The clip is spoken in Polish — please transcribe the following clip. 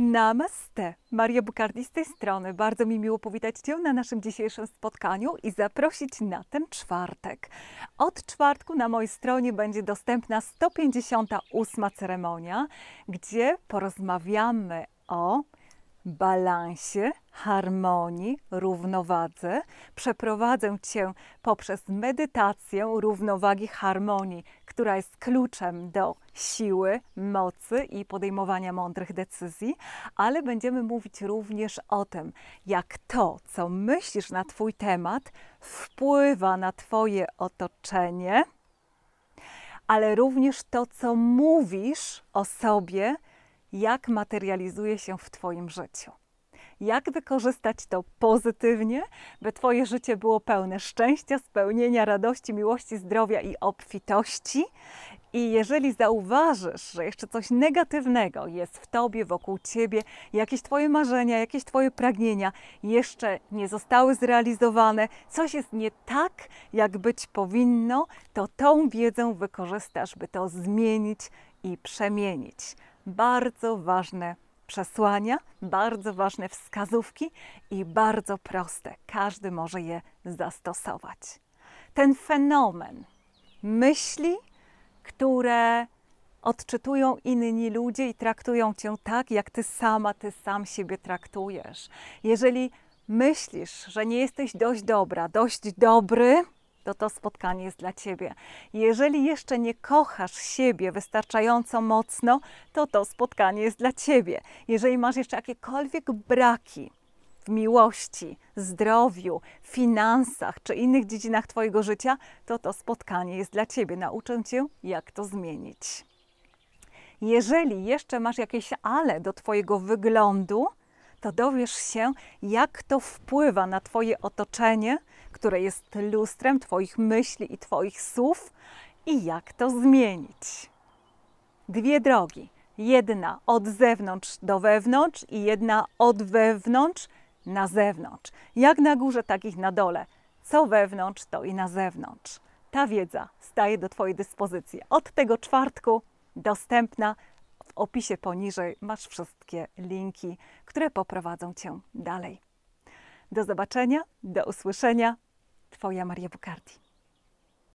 Namaste! Maria Bukardi z tej strony. Bardzo mi miło powitać Cię na naszym dzisiejszym spotkaniu i zaprosić na ten czwartek. Od czwartku na mojej stronie będzie dostępna 158 ceremonia, gdzie porozmawiamy o balansie, harmonii, równowadze. Przeprowadzę Cię poprzez medytację równowagi harmonii, która jest kluczem do siły, mocy i podejmowania mądrych decyzji, ale będziemy mówić również o tym, jak to, co myślisz na Twój temat, wpływa na Twoje otoczenie, ale również to, co mówisz o sobie, jak materializuje się w Twoim życiu. Jak wykorzystać to pozytywnie, by Twoje życie było pełne szczęścia, spełnienia, radości, miłości, zdrowia i obfitości? I jeżeli zauważysz, że jeszcze coś negatywnego jest w tobie, wokół ciebie, jakieś twoje marzenia, jakieś twoje pragnienia jeszcze nie zostały zrealizowane, coś jest nie tak, jak być powinno, to tą wiedzę wykorzystasz, by to zmienić i przemienić bardzo ważne przesłania, bardzo ważne wskazówki i bardzo proste. Każdy może je zastosować. Ten fenomen myśli, które odczytują inni ludzie i traktują cię tak, jak ty sama, ty sam siebie traktujesz. Jeżeli myślisz, że nie jesteś dość dobra, dość dobry, to to spotkanie jest dla Ciebie. Jeżeli jeszcze nie kochasz siebie wystarczająco mocno, to to spotkanie jest dla Ciebie. Jeżeli masz jeszcze jakiekolwiek braki w miłości, zdrowiu, finansach czy innych dziedzinach Twojego życia, to to spotkanie jest dla Ciebie. Nauczę Cię, jak to zmienić. Jeżeli jeszcze masz jakieś ale do Twojego wyglądu, to dowiesz się, jak to wpływa na Twoje otoczenie, które jest lustrem Twoich myśli i Twoich słów, i jak to zmienić. Dwie drogi. Jedna od zewnątrz do wewnątrz i jedna od wewnątrz na zewnątrz. Jak na górze, tak i na dole. Co wewnątrz, to i na zewnątrz. Ta wiedza staje do Twojej dyspozycji od tego czwartku, dostępna opisie poniżej masz wszystkie linki, które poprowadzą Cię dalej. Do zobaczenia, do usłyszenia. Twoja Maria Bukardi.